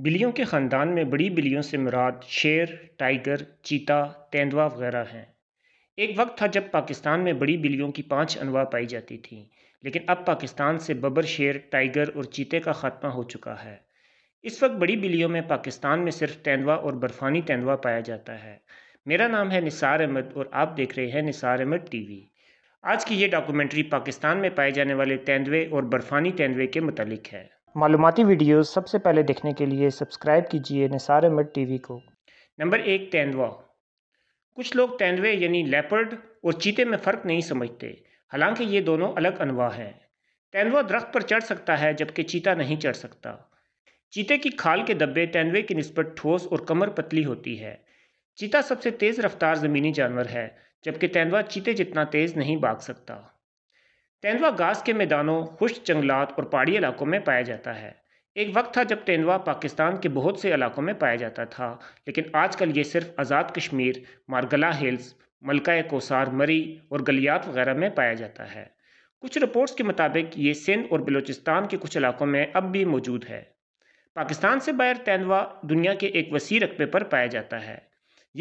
बिलियों के ख़ानदान में बड़ी बिलियों से मुराद शेर टाइगर चीता तेंदुआ वगैरह हैं एक वक्त था जब पाकिस्तान में बड़ी बिलियों की पाँच अनवा पाई जाती थी लेकिन अब पाकिस्तान से बबर शेर टाइगर और चीते का ख़ात्मा हो चुका है इस वक्त बड़ी बिलियों में पाकिस्तान में सिर्फ तेंदुआ और बर्फ़ानी तेंदुआ पाया जाता है मेरा नाम है निसार अहमद और आप देख रहे हैं निसार अहमद टी आज की ये डॉक्यूमेंट्री पाकिस्तान में पाए जाने वाले तेंदुए और बर्फ़ानी तेंदुए के मतलब है मालूमती वीडियो सबसे पहले देखने के लिए सब्सक्राइब कीजिए निसार अहमद वी को नंबर एक तेंदुआ कुछ लोग तेंदुए यानी लेपर्ड और चीते में फ़र्क नहीं समझते हालांकि ये दोनों अलग अनवा हैं तेंदुआ दरख्त पर चढ़ सकता है जबकि चीता नहीं चढ़ सकता चीते की खाल के दब्बे तेंदुए की नस्बत ठोस और कमर पतली होती है चीता सबसे तेज़ रफ्तार ज़मीनी जानवर है जबकि तेंदुआ चीते जितना तेज़ नहीं भाग सकता तेंदुआ घास के मैदानों खुश जंगलात और पहाड़ी इलाकों में पाया जाता है एक वक्त था जब तेंदुआ पाकिस्तान के बहुत से इलाकों में पाया जाता था लेकिन आजकल ये सिर्फ आज़ाद कश्मीर मारगला हिल्स मलका कोसार मरी और गलियात वगैरह में पाया जाता है कुछ रिपोर्ट्स के मुताबिक ये सिंध और बलूचिस्तान के कुछ इलाकों में अब भी मौजूद है पाकिस्तान से बाहर तेंदुआ दुनिया के एक वसी रकबे पर पाया जाता है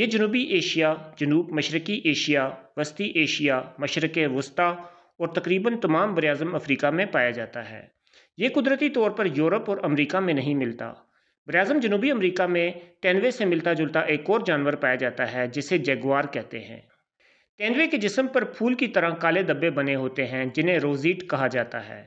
ये जनूबी एशिया जनूब मशरकी एशिया वस्ती एशिया मशरक़ वस्ती और तकरीबन तमाम बरअम अफ्रीका में पाया जाता है ये कुदरती तौर पर यूरोप और अमरीका में नहीं मिलता बरअम जनूबी अमरीका में टेनवे से मिलता जुलता एक और जानवर पाया जाता है जिसे जैगवार कहते हैं टेनवे के जिसम पर फूल की तरह काले धब्बे बने होते हैं जिन्हें रोजीट कहा जाता है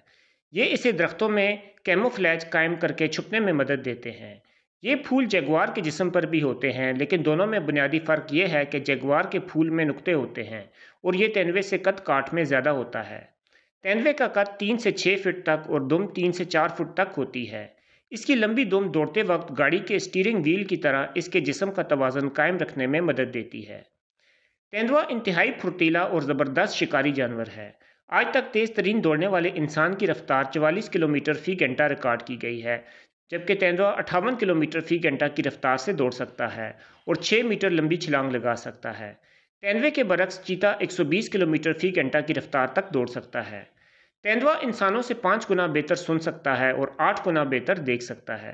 ये इसे दरख्तों में कैमोफ्लैज कायम करके छुपने में मदद देते हैं ये फूल जगुआर के जिस्म पर भी होते हैं लेकिन दोनों में बुनियादी फ़र्क ये है कि जगुआर के फूल में नुक्ते होते हैं और ये तेनवे से कद काठ में ज़्यादा होता है तेनवे का कद तीन से छः फिट तक और दुम तीन से चार फुट तक होती है इसकी लंबी दुम दौड़ते वक्त गाड़ी के स्टीयरिंग व्हील की तरह इसके जिसम का तोज़न कायम रखने में मदद देती है तेंदुआ इंतहाई फुर्तीला और ज़बरदस्त शिकारी जानवर है आज तक तेज़ तरीन दौड़ने वाले इंसान की रफ्तार चवालीस किलोमीटर फ़ी घंटा रिकॉर्ड की गई है जबकि तेंदुआ अट्ठावन किलोमीटर फी घंटा की रफ्तार से दौड़ सकता है और छः मीटर लंबी छलांग लगा सकता है तेंदुए के बरक्स चीता 120 किलोमीटर फी घंटा की रफ्तार तक दौड़ सकता है तेंदुआ इंसानों से पाँच गुना बेहतर सुन सकता है और आठ गुना बेहतर देख सकता है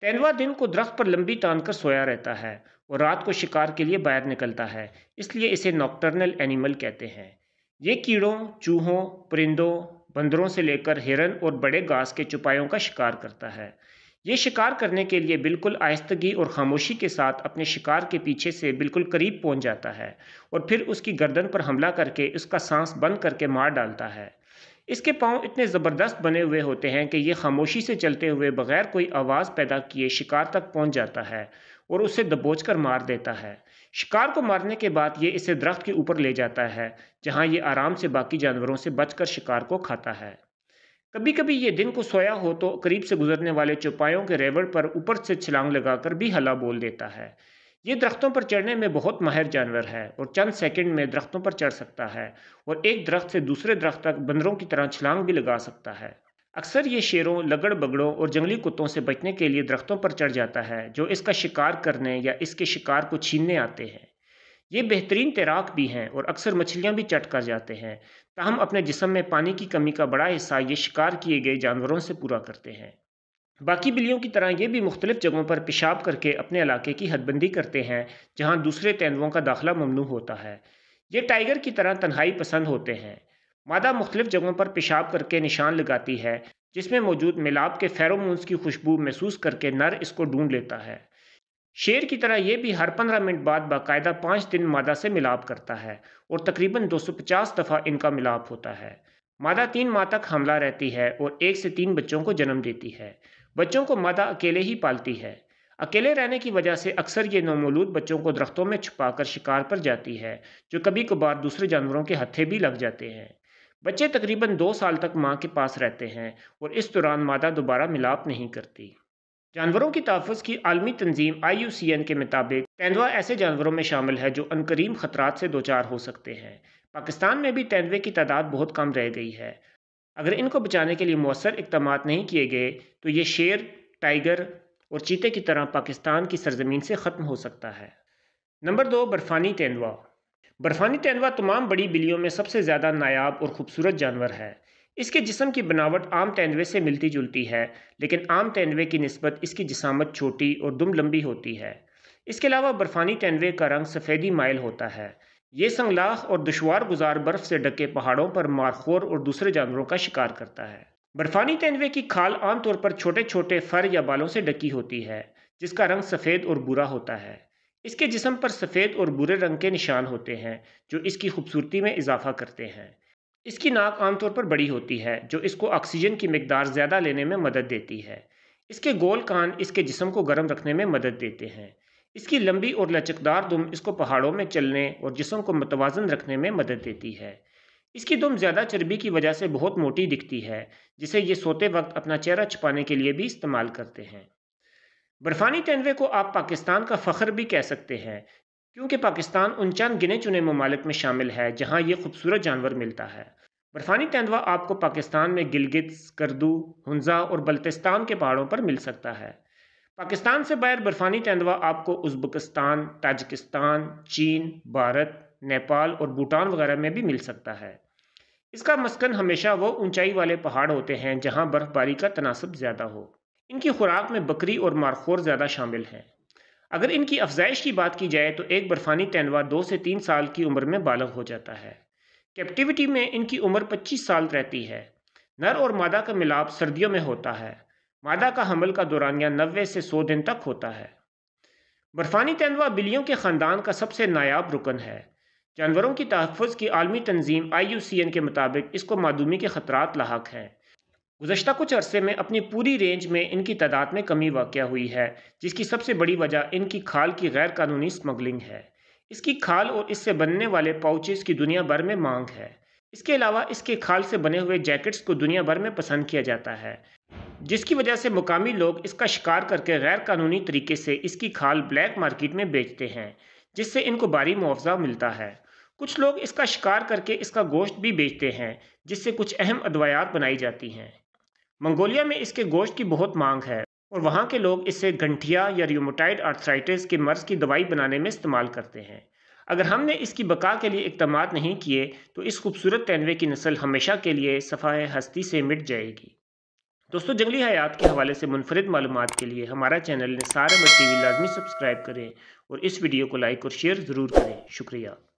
तेंदुआ दिन को दरख्त पर लंबी तान कर सोया रहता है और रात को शिकार के लिए बाहर निकलता है इसलिए इसे नॉक्टर्नल एनिमल कहते हैं ये कीड़ों चूहों परिंदों बंदरों से लेकर हिरन और बड़े घास के चुपायों का शिकार करता है ये शिकार करने के लिए बिल्कुल आहिस्तगी और खामोशी के साथ अपने शिकार के पीछे से बिल्कुल करीब पहुंच जाता है और फिर उसकी गर्दन पर हमला करके उसका सांस बंद करके मार डालता है इसके पांव इतने ज़बरदस्त बने हुए होते हैं कि ये खामोशी से चलते हुए बगैर कोई आवाज़ पैदा किए शिकार तक पहुंच जाता है और उसे दबोच कर मार देता है शिकार को मारने के बाद ये इसे दरख्त के ऊपर ले जाता है जहाँ ये आराम से बाकी जानवरों से बचकर शिकार को खाता है कभी कभी ये दिन को सोया हो तो करीब से गुजरने वाले चौपायों के रेवड़ पर ऊपर से छलांग लगाकर भी हला बोल देता है ये दरख्तों पर चढ़ने में बहुत माहिर जानवर है और चंद सेकंड में दरख्तों पर चढ़ सकता है और एक दरख्त से दूसरे दरख्त तक बंदरों की तरह छलांग भी लगा सकता है अक्सर ये शेरों लगड़ बगड़ों और जंगली कुत्तों से बचने के लिए दरख्तों पर चढ़ जाता है जो इसका शिकार करने या इसके शिकार को छीनने आते हैं ये बेहतरीन तैराक भी हैं और अक्सर मछलियाँ भी चट कर जाते हैं तहम अपने जिसम में पानी की कमी का बड़ा हिस्सा ये शिकार किए गए जानवरों से पूरा करते हैं बाकी बिल्लियों की तरह ये भी मुख्तलिफ जगहों पर पेशाब करके अपने इलाके की हदबंदी करते हैं जहाँ दूसरे तेंदुओं का दाखिला ममनू होता है ये टाइगर की तरह तन्हाई पसंद होते हैं मादा मुख्तलिफ जगहों पर पेशाब करके निशान लगाती है जिसमें मौजूद मिलाप के फेरोमोन्स की खुशबू महसूस करके नर इसको ढूंढ लेता है शेर की तरह यह भी हर पंद्रह मिनट बाद बाकायदा पाँच दिन मादा से मिलाप करता है और तकरीबन 250 दफ़ा इनका मिलाप होता है मादा तीन माह तक हमला रहती है और एक से तीन बच्चों को जन्म देती है बच्चों को मादा अकेले ही पालती है अकेले रहने की वजह से अक्सर ये नौमौलूद बच्चों को दरख्तों में छुपाकर शिकार पर जाती है जो कभी कभार दूसरे जानवरों के हत्थे भी लग जाते हैं बच्चे तकरीबन दो साल तक माँ के पास रहते हैं और इस दौरान मादा दोबारा मिलाप नहीं करती जानवरों की तहफ़ की आलमी तंजीम आई यू सी एन के मुताबिक तेंदुआ ऐसे जानवरों में शामिल है जो अनकरीम खतरात से दो चार हो सकते हैं पाकिस्तान में भी तेंदुए की तादाद बहुत कम रह गई है अगर इनको बचाने के लिए मौसर इकदाम नहीं किए गए तो ये शेर टाइगर और चीते की तरह पाकिस्तान की सरजमीन से ख़त्म हो सकता है नंबर दो बर्फ़ानी तेंदुआ बर्फानी तेंदुआ तमाम बड़ी बिलियों में सबसे ज़्यादा नायाब और खूबसूरत जानवर है इसके जिसम की बनावट आम तेंदुए से मिलती जुलती है लेकिन आम तेंदुए की नस्बत इसकी जिसामत छोटी और दुम लंबी होती है इसके अलावा बर्फानी तेंदुए का रंग सफ़ेदी माइल होता है ये संगलाख और दुशवार गुजार बर्फ़ से ढके पहाड़ों पर मारखोर और दूसरे जानवरों का शिकार करता है बर्फानी तेंदुए की खाल आमतौर पर छोटे छोटे फर या बालों से ढकी होती है जिसका रंग सफ़ेद और बुरा होता है इसके जिसम पर सफ़ेद और बुरे रंग के निशान होते हैं जो इसकी खूबसूरती में इजाफा करते हैं इसकी नाक आमतौर पर बड़ी होती है जो इसको ऑक्सीजन की मकदार ज़्यादा लेने में मदद देती है इसके गोल कान इसके जिसम को गर्म रखने में मदद देते हैं इसकी लंबी और लचकदार दुम इसको पहाड़ों में चलने और जिसम को मतवाजन रखने में मदद देती है इसकी दुम ज़्यादा चर्बी की वजह से बहुत मोटी दिखती है जिसे ये सोते वक्त अपना चेहरा छुपाने के लिए भी इस्तेमाल करते हैं बर्फानी तेंदुए को आप पाकिस्तान का फ़ख्र भी कह सकते हैं क्योंकि पाकिस्तान उन चंद गिने चुने ममालिक में शामिल है जहाँ ये खूबसूरत जानवर मिलता है बर्फानी तेंदुआ आपको पाकिस्तान में गिलगित करदू हंजा और बल्तिस्तान के पहाड़ों पर मिल सकता है पाकिस्तान से बाहर बर्फानी तेंदुआ आपको उज्बकिस्तान ताजिकिस्तान चीन भारत नेपाल और भूटान वगैरह में भी मिल सकता है इसका मस्कन हमेशा वो ऊंचाई वाले पहाड़ होते हैं जहां बर्फ़बारी का तनासब ज़्यादा हो इनकी खुराक में बकरी और मारखोर ज़्यादा शामिल हैं अगर इनकी अफजाइश की बात की जाए तो एक बर्फ़ानी तेंदवा दो से तीन साल की उम्र में बालग हो जाता है कैप्टिविटी में इनकी उम्र पच्चीस साल रहती है नर और मादा का मिलाप सर्दियों में होता है मादा का हमल का दौरानिया नबे से सौ दिन तक होता है बर्फ़ानी तेंदवा बिलियों के ख़ानदान का सबसे नायाब रुकन है जानवरों की तहफ़ की आलमी तंजीम आई यू सी एन के मुताबिक इसको मादूमी के ख़तरा लाक हैं गुजशत कुछ अरसे में अपनी पूरी रेंज में इनकी तादाद में कमी वाक़ हुई है जिसकी सबसे बड़ी वजह इनकी खाल की गैर कानूनी स्मगलिंग है इसकी खाल और इससे बनने वाले पाउचेस की दुनिया भर में मांग है इसके अलावा इसके खाल से बने हुए जैकेट्स को दुनिया भर में पसंद किया जाता है जिसकी वजह से मुकामी लोग इसका शिकार करके गैर कानूनी तरीके से इसकी खाल ब्लैक मार्केट में बेचते हैं जिससे इनको भारी मुआवजा मिलता है कुछ लोग इसका शिकार करके इसका गोश्त भी बेचते हैं जिससे कुछ अहम अदवायात बनाई जाती हैं मंगोलिया में इसके गोश्त की बहुत मांग है और वहाँ के लोग इसे गंठिया या रियोमोटाइड आर्थराइटिस के मर्ज़ की दवाई बनाने में इस्तेमाल करते हैं अगर हमने इसकी बका के लिए इकदाम नहीं किए तो इस खूबसूरत तैनवे की नस्ल हमेशा के लिए सफ़ाए हस्ती से मिट जाएगी दोस्तों जंगली हयात के हवाले से मुनफरद मालूम के लिए हमारा चैनल ने सारा टी वी लाजमी सब्सक्राइब करें और इस वीडियो को लाइक और शेयर ज़रूर करें शुक्रिया